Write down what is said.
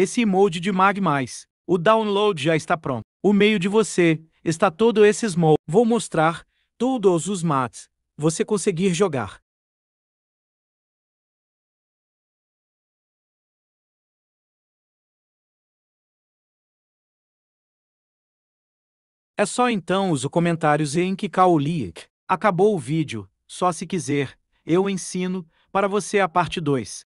esse molde de Mag+. O download já está pronto. O meio de você está todo esses moldes. Vou mostrar todos os mats você conseguir jogar. É só então os comentários em que Kauliak. Acabou o vídeo, só se quiser, eu ensino, para você a parte 2.